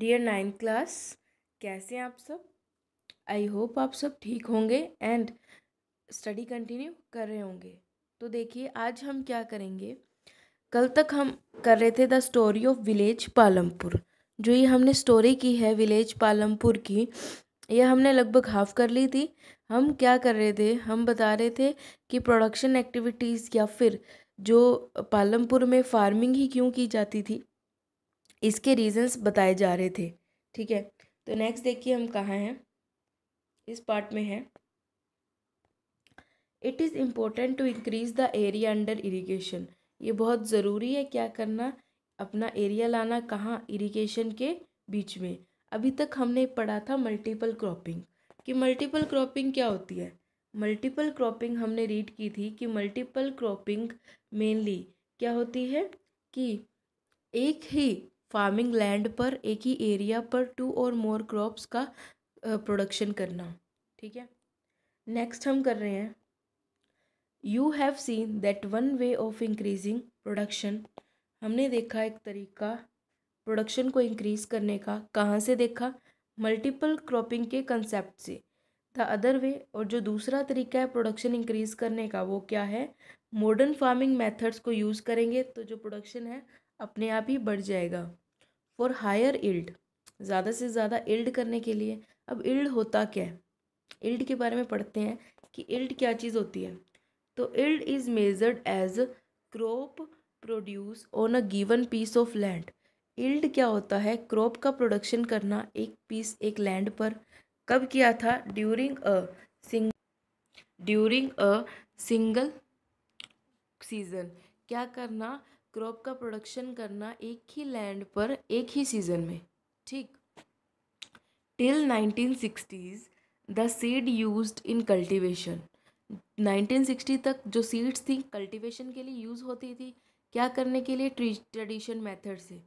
dear ninth class कैसे हैं आप सब आई होप आप सब ठीक होंगे एंड स्टडी कंटिन्यू कर रहे होंगे तो देखिए आज हम क्या करेंगे कल तक हम कर रहे थे the story of village Palampur जो ये हमने स्टोरी की है विलेज पालमपुर की यह हमने लगभग हाफ कर ली थी हम क्या कर रहे थे हम बता रहे थे कि प्रोडक्शन एक्टिविटीज़ या फिर जो पालमपुर में फार्मिंग ही क्यों की जाती थी इसके रीज़न्स बताए जा रहे थे ठीक है तो नेक्स्ट देखिए हम कहाँ हैं इस पार्ट में है it is important to increase the area under irrigation ये बहुत ज़रूरी है क्या करना अपना एरिया लाना कहाँ इरीगेशन के बीच में अभी तक हमने पढ़ा था मल्टीपल क्रॉपिंग कि मल्टीपल क्रॉपिंग क्या होती है मल्टीपल क्रॉपिंग हमने रीड की थी कि मल्टीपल क्रॉपिंग मेनली क्या होती है कि एक ही फार्मिंग लैंड पर एक ही एरिया पर टू और मोर क्रॉप्स का प्रोडक्शन करना ठीक है नेक्स्ट हम कर रहे हैं you have seen that one way of increasing production हमने देखा एक तरीका प्रोडक्शन को इंक्रीज करने का कहाँ से देखा मल्टीपल क्रॉपिंग के कंसेप्ट से द अदर वे और जो दूसरा तरीका है प्रोडक्शन इंक्रीज करने का वो क्या है मॉडर्न फार्मिंग मेथड्स को यूज़ करेंगे तो जो प्रोडक्शन है अपने आप ही बढ़ जाएगा फॉर हायर इल्ड ज़्यादा से ज़्यादा इल्ड करने के लिए अब इल्ड होता क्या है इल्ड के बारे में पढ़ते हैं कि इल्ड क्या चीज़ होती है तो yield is measured as crop produce on a given piece of land yield क्या होता है क्रॉप का प्रोडक्शन करना एक पीस एक लैंड पर कब किया था during a sing during a single season क्या करना क्रॉप का प्रोडक्शन करना एक ही लैंड पर एक ही सीज़न में ठीक till 1960s the seed used in cultivation 1960 तक जो सीड्स थी कल्टीवेशन के लिए यूज़ होती थी क्या करने के लिए ट्री ट्रेडिशन मेथड से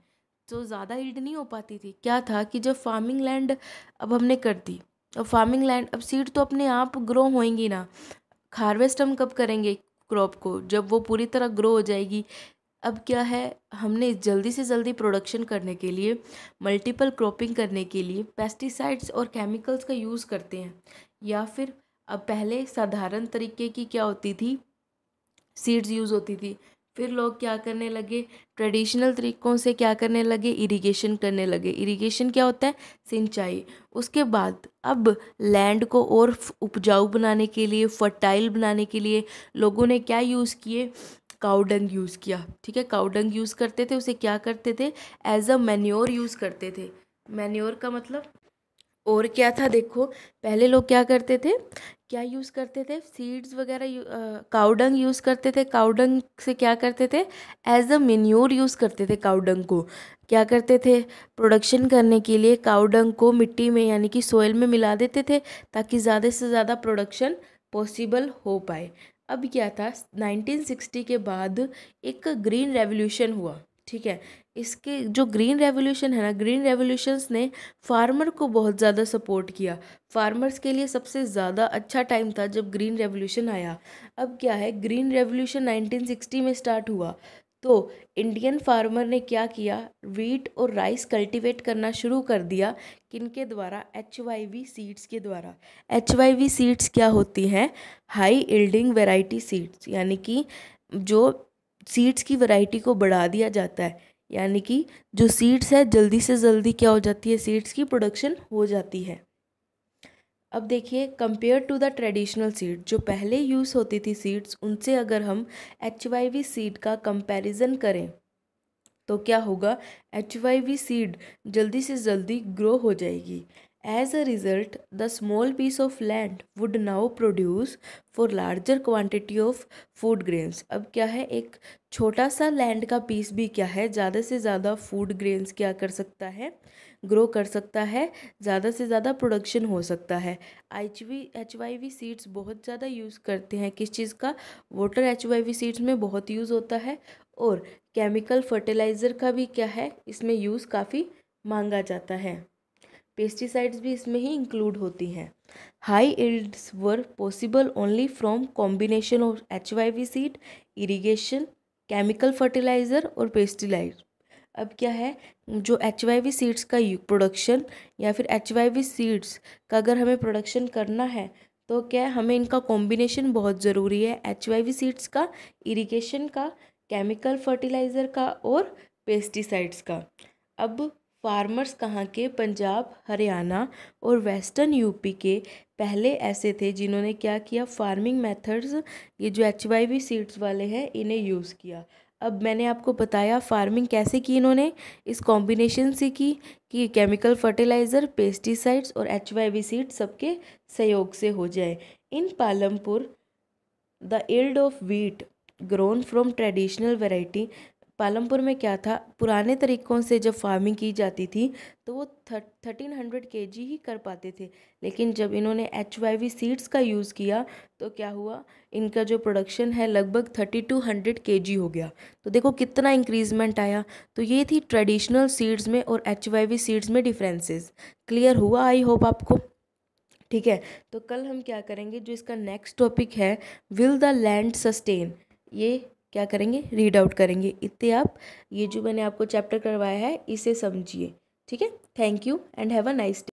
तो ज़्यादा ईड नहीं हो पाती थी क्या था कि जब फार्मिंग लैंड अब हमने कर दी अब फार्मिंग लैंड अब सीड तो अपने आप ग्रो होएंगी ना हार्वेस्ट हम कब करेंगे क्रॉप को जब वो पूरी तरह ग्रो हो जाएगी अब क्या है हमने जल्दी से जल्दी प्रोडक्शन करने के लिए मल्टीपल क्रॉपिंग करने के लिए पेस्टिसाइड्स और केमिकल्स का यूज़ करते हैं या फिर अब पहले साधारण तरीके की क्या होती थी सीड्स यूज़ होती थी फिर लोग क्या करने लगे ट्रेडिशनल तरीक़ों से क्या करने लगे इरिगेशन करने लगे इरिगेशन क्या होता है सिंचाई उसके बाद अब लैंड को और उपजाऊ बनाने के लिए फर्टाइल बनाने के लिए लोगों ने क्या यूज़ किए काउडंग यूज़ किया ठीक है काउडंग यूज़ करते थे उसे क्या करते थे एज अ मैन्योर यूज़ करते थे मैन्योर का मतलब और क्या था देखो पहले लोग क्या करते थे क्या यूज़ करते थे सीड्स वगैरह काउडंग यूज़ करते थे काउडंग से क्या करते थे एज अ मेन्योर यूज़ करते थे काउडंग को क्या करते थे प्रोडक्शन करने के लिए काउडंग को मिट्टी में यानी कि सोयल में मिला देते थे ताकि ज़्यादा से ज़्यादा प्रोडक्शन पॉसिबल हो पाए अब क्या था 1960 के बाद एक ग्रीन रेवोल्यूशन हुआ ठीक है इसके जो ग्रीन रेवोल्यूशन है ना ग्रीन रेवोल्यूशंस ने फार्मर को बहुत ज़्यादा सपोर्ट किया फार्मर्स के लिए सबसे ज़्यादा अच्छा टाइम था जब ग्रीन रेवोल्यूशन आया अब क्या है ग्रीन रेवोल्यूशन 1960 में स्टार्ट हुआ तो इंडियन फार्मर ने क्या किया वीट और राइस कल्टीवेट करना शुरू कर दिया किनके द्वारा एच वाई वी सीड्स के द्वारा एच वाई वी सीड्स क्या होती हैं हाई इल्डिंग वेराइटी सीड्स यानी कि जो सीड्स की वैरायटी को बढ़ा दिया जाता है यानी कि जो सीड्स है जल्दी से जल्दी क्या हो जाती है सीड्स की प्रोडक्शन हो जाती है अब देखिए compare to the traditional seed जो पहले यूज़ होती थी सीड्स उनसे अगर हम एच सीड का कंपैरिजन करें तो क्या होगा एच सीड जल्दी से जल्दी ग्रो हो जाएगी as a result the small piece of land would now produce far larger quantity of food grains अब क्या है एक छोटा सा लैंड का पीस भी क्या है ज़्यादा से ज़्यादा फूड ग्रेन्स क्या कर सकता है ग्रो कर सकता है ज़्यादा से ज़्यादा प्रोडक्शन हो सकता है H V H Y V seeds बहुत ज़्यादा यूज़ करते हैं किस चीज़ का water H Y V seeds में बहुत यूज़ होता है और केमिकल फर्टिलाइज़र का भी क्या है इसमें यूज़ काफ़ी मांगा जाता है पेस्टिसाइड्स भी इसमें ही इंक्लूड होती हैं high yields were possible only from combination of H Y V seed irrigation chemical fertiliser और पेस्टिलाइज अब क्या है जो एच वाई वी सीड्स का प्रोडक्शन या फिर एच वाई वी सीड्स का अगर हमें प्रोडक्शन करना है तो क्या है हमें इनका कॉम्बिनेशन बहुत ज़रूरी है एच वाई वी सीड्स का इरीगेशन का केमिकल फर्टिलाइज़र का और पेस्टिसाइड्स का अब फार्मर्स कहाँ के पंजाब हरियाणा और वेस्टर्न यूपी के पहले ऐसे थे जिन्होंने क्या किया फार्मिंग मेथड्स ये जो एच वाई वी सीड्स वाले हैं इन्हें यूज़ किया अब मैंने आपको बताया फार्मिंग कैसे की इन्होंने इस कॉम्बिनेशन से की कि केमिकल फर्टिलाइज़र पेस्टिसाइड्स और एच वाई वी सीड्स सबके सहयोग से हो जाए in Palampur the yield of wheat grown from traditional variety Palampur में क्या था पुराने तरीक़ों से जब फार्मिंग की जाती थी तो वो थर्टीन हंड्रेड के जी ही कर पाते थे लेकिन जब इन्होंने एच वाई वी सीड्स का यूज़ किया तो क्या हुआ इनका जो प्रोडक्शन है लगभग थर्टी टू हंड्रेड के जी हो गया तो देखो कितना इंक्रीजमेंट आया तो ये थी ट्रेडिशनल सीड्स में और एच वाई वी सीड्स में डिफरेंसेस क्लियर हुआ आई होप आपको ठीक है तो कल हम क्या करेंगे जो इसका नेक्स्ट टॉपिक है विल द लैंड सस्टेन ये क्या करेंगे रीड आउट करेंगे इतने आप ये जो मैंने आपको चैप्टर करवाया है इसे समझिए ठीक है thank you and have a nice day